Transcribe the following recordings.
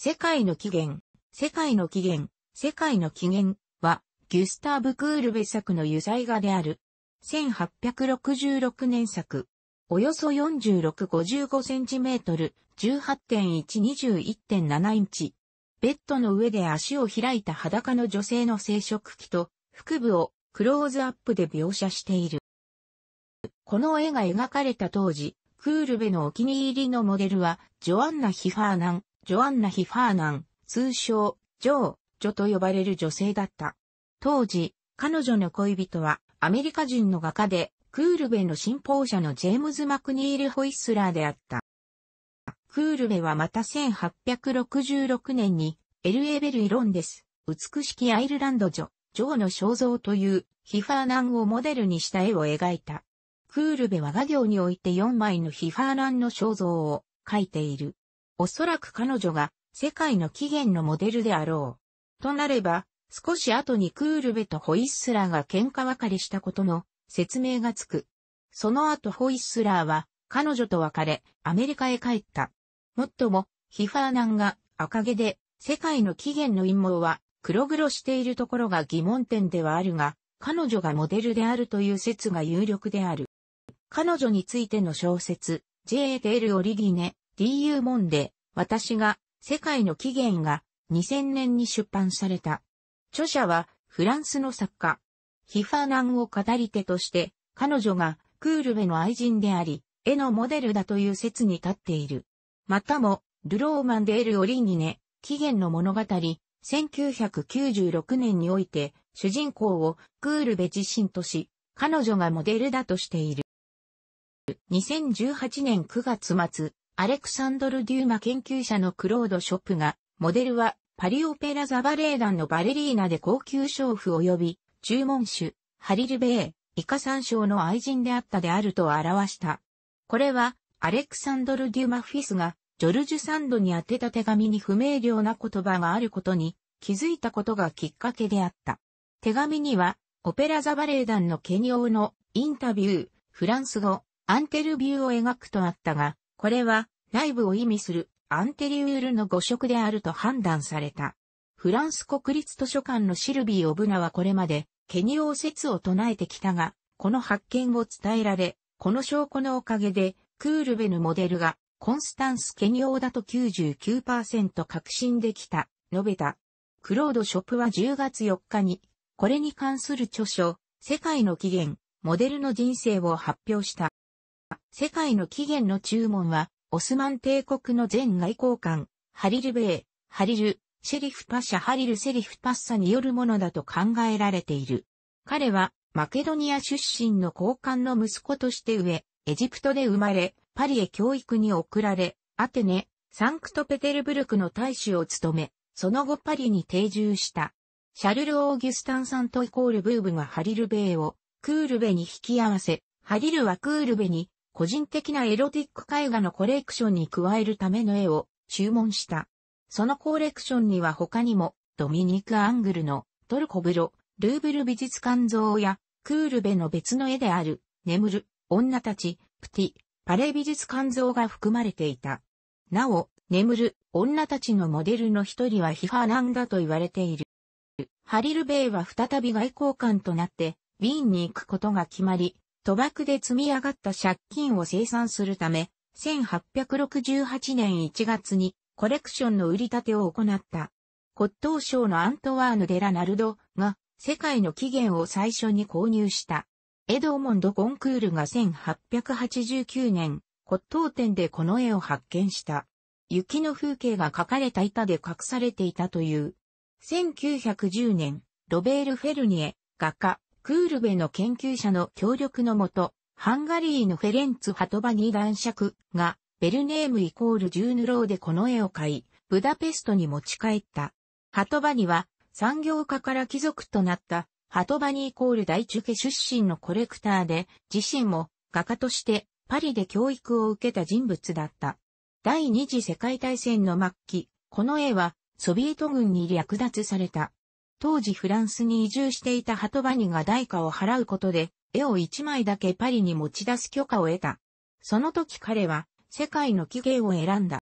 世界の起源、世界の起源、世界の起源は、ギュスターブ・クールベ作の油彩画である。1866年作。およそ4655センチメートル、18.121.7インチ。ベッドの上で足を開いた裸の女性の生殖器と腹部をクローズアップで描写している。この絵が描かれた当時、クールベのお気に入りのモデルはジョアンナ・ヒファーナン、ジョアンナ・ヒファーナン、通称、ジョー、ジョと呼ばれる女性だった。当時、彼女の恋人はアメリカ人の画家で、クールベの信奉者のジェームズ・マクニール・ホイッスラーであった。クールベはまた1866年に、エルエベル・イロンです。美しきアイルランド女、ジョーの肖像という、ヒファーナンをモデルにした絵を描いた。クールベは画業において4枚のヒファーナンの肖像を描いている。おそらく彼女が世界の起源のモデルであろう。となれば、少し後にクールベとホイッスラーが喧嘩別れしたことの説明がつく。その後ホイッスラーは彼女と別れ、アメリカへ帰った。もっとも、ヒファーナンが赤毛で、世界の起源の陰謀は黒黒しているところが疑問点ではあるが、彼女がモデルであるという説が有力である。彼女についての小説、J. テオリギネ、DU モンで、私が、世界の起源が2000年に出版された。著者は、フランスの作家。ヒファナンを語り手として、彼女がクールベの愛人であり、絵のモデルだという説に立っている。またも、ルローマンでエル・オリンニネ、起源の物語、1996年において、主人公をクールベ自身とし、彼女がモデルだとしている。2018年9月末、アレクサンドル・デューマ研究者のクロード・ショップが、モデルはパリオペラザ・バレエ団のバレリーナで高級娼婦及び、注文主、ハリル・ベー、イカ三章の愛人であったであると表した。これは、アレクサンドル・デューマ・フィスが、ジョルジュ・サンドに宛てた手紙に不明瞭な言葉があることに気づいたことがきっかけであった。手紙には、オペラザ・バレエ団のケニオのインタビュー、フランス語、アンテルビューを描くとあったが、これは、内部を意味するアンテリウールの語色であると判断された。フランス国立図書館のシルビー・オブナはこれまで、ケニオ説を唱えてきたが、この発見を伝えられ、この証拠のおかげで、クールベのモデルが、コンスタンス・ケニオだと99%確信できた、述べた。クロード・ショップは10月4日に、これに関する著書、世界の起源、モデルの人生を発表した。世界の起源の注文は、オスマン帝国の前外交官、ハリル・ベイ、ハリル、シェリフ・パシャ・ハリル・セリフ・パッサによるものだと考えられている。彼は、マケドニア出身の高官の息子として上、エジプトで生まれ、パリへ教育に送られ、アテネ、サンクトペテルブルクの大使を務め、その後パリに定住した。シャルル・オーギュスタンサントイコールブーブがハリル・ベイを、クールベに引き合わせ、ハリルはクールベに、個人的なエロティック絵画のコレクションに加えるための絵を注文した。そのコレクションには他にも、ドミニク・アングルのトルコブロ、ルーブル美術館像や、クールベの別の絵である、眠る、女たち、プティ、パレ美術館像が含まれていた。なお、眠る、女たちのモデルの一人はヒハなンだと言われている。ハリル・ベイは再び外交官となって、ウィーンに行くことが決まり、賭博で積み上がった借金を清算するため、1868年1月にコレクションの売り立てを行った。骨董商のアントワーヌ・デラ・ナルドが世界の起源を最初に購入した。エドーモンド・コンクールが1889年、骨董店でこの絵を発見した。雪の風景が描かれた板で隠されていたという。1910年、ロベール・フェルニエ、画家、クールベの研究者の協力のもと、ハンガリーのフェレンツ・ハトバニー男爵が、ベルネームイコールジューヌローでこの絵を買い、ブダペストに持ち帰った。ハトバニは、産業家から貴族となった、ハトバニーイコール大中家出身のコレクターで、自身も画家としてパリで教育を受けた人物だった。第二次世界大戦の末期、この絵はソビエト軍に略奪された。当時フランスに移住していたハトバニが代価を払うことで、絵を一枚だけパリに持ち出す許可を得た。その時彼は、世界の起源を選んだ。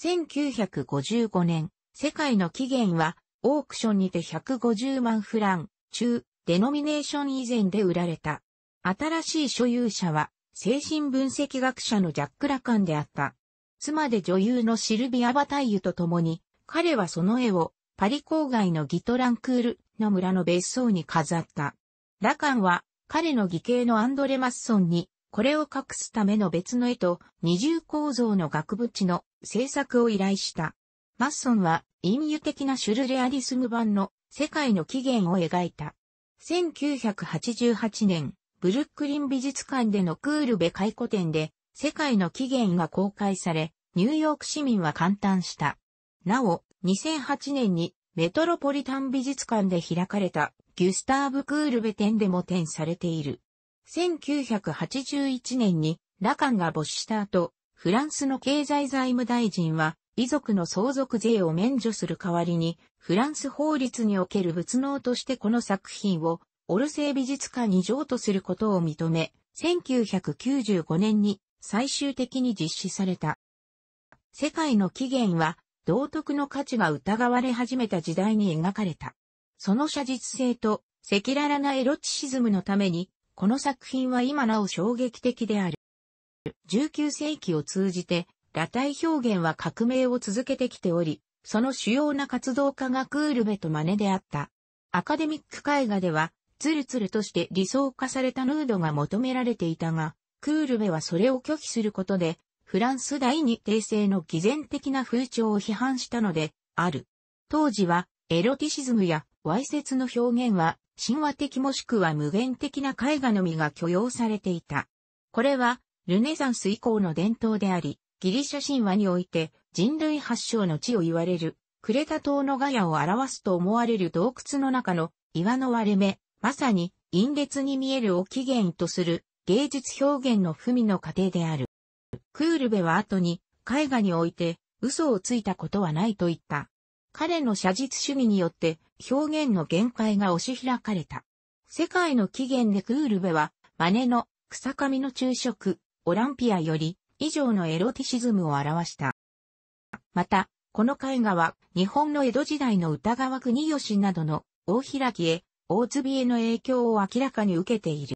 1955年、世界の起源は、オークションにて150万フラン、中、デノミネーション以前で売られた。新しい所有者は、精神分析学者のジャック・ラカンであった。妻で女優のシルビア・バタイユと共に、彼はその絵をパリ郊外のギトランクールの村の別荘に飾った。ラカンは彼の義兄のアンドレ・マッソンにこれを隠すための別の絵と二重構造の額縁の制作を依頼した。マッソンは隠喩的なシュルレアリスム版の世界の起源を描いた。1988年、ブルックリン美術館でのクールベ回顧展で世界の起源が公開され、ニューヨーク市民は感嘆した。なお、2008年にメトロポリタン美術館で開かれたギュスターブ・クールベ展でも展されている。1981年にラカンが没した後、フランスの経済財務大臣は遺族の相続税を免除する代わりに、フランス法律における仏能としてこの作品をオルセイ美術館に譲渡することを認め、1995年に最終的に実施された。世界の起源は道徳の価値が疑われ始めた時代に描かれた。その写実性と赤裸々なエロチシズムのために、この作品は今なお衝撃的である。19世紀を通じて、裸体表現は革命を続けてきており、その主要な活動家がクールベと真似であった。アカデミック絵画では、ツルツルとして理想化されたヌードが求められていたが、クールベはそれを拒否することで、フランス第二帝政の偽善的な風潮を批判したので、ある。当時は、エロティシズムや、わいせつの表現は、神話的もしくは無限的な絵画のみが許容されていた。これは、ルネサンス以降の伝統であり、ギリシャ神話において、人類発祥の地を言われる、クレタ島のガヤを表すと思われる洞窟の中の岩の割れ目、まさに、陰列に見えるを起源とする芸術表現の文の過程である。クールベは後に、絵画において、嘘をついたことはないと言った。彼の写実主義によって、表現の限界が押し開かれた。世界の起源でクールベは、真似の、草上の昼食、オランピアより、以上のエロティシズムを表した。また、この絵画は、日本の江戸時代の歌川国吉などの、大開きへ、大粒への影響を明らかに受けている。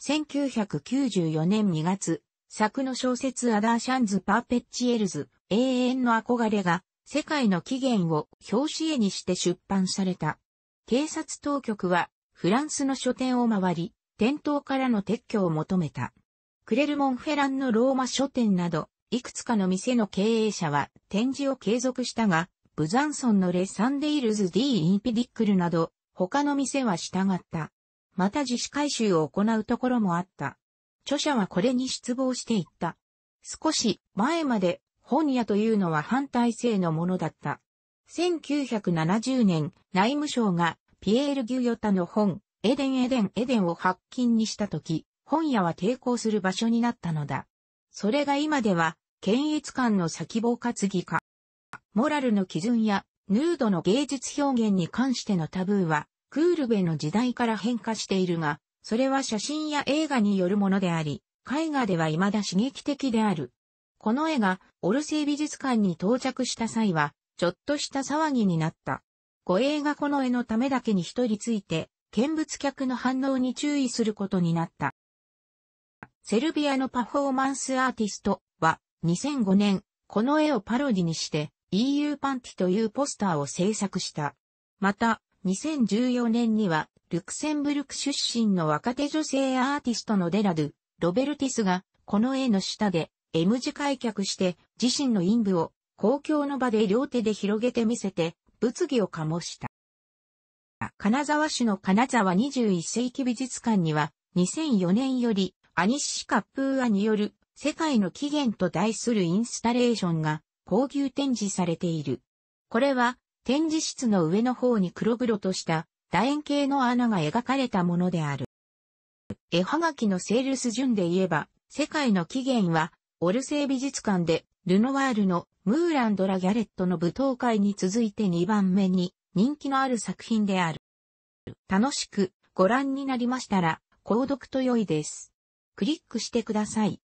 1994年2月、作の小説アダーシャンズ・パーペッチエルズ、永遠の憧れが、世界の起源を表紙絵にして出版された。警察当局は、フランスの書店を回り、店頭からの撤去を求めた。クレルモンフェランのローマ書店など、いくつかの店の経営者は展示を継続したが、ブザンソンのレサンデイルズ・ディー・インピディックルなど、他の店は従った。また自主回収を行うところもあった。著者はこれに失望していった。少し前まで本屋というのは反体制のものだった。1970年、内務省がピエール・ギュヨタの本、エデンエデンエデンを発禁にしたとき、本屋は抵抗する場所になったのだ。それが今では、検閲官の先棒担ぎか。モラルの基準や、ヌードの芸術表現に関してのタブーは、クールベの時代から変化しているが、それは写真や映画によるものであり、絵画では未だ刺激的である。この絵がオルセイ美術館に到着した際は、ちょっとした騒ぎになった。護衛がこの絵のためだけに一人ついて、見物客の反応に注意することになった。セルビアのパフォーマンスアーティストは2005年、この絵をパロディにして EU パンティというポスターを制作した。また、2014年にはルクセンブルク出身の若手女性アーティストのデラドゥ、ロベルティスが、この絵の下で、M 字開脚して、自身の陰部を、公共の場で両手で広げて見せて、物議を醸した。金沢市の金沢21世紀美術館には、2004年より、アニッシカップーアによる、世界の起源と題するインスタレーションが、高級展示されている。これは、展示室の上の方に黒々とした楕円形の穴が描かれたものである。絵はがきのセールス順で言えば、世界の起源は、オルセー美術館で、ルノワールのムーランドラ・ギャレットの舞踏会に続いて2番目に人気のある作品である。楽しくご覧になりましたら、購読と良いです。クリックしてください。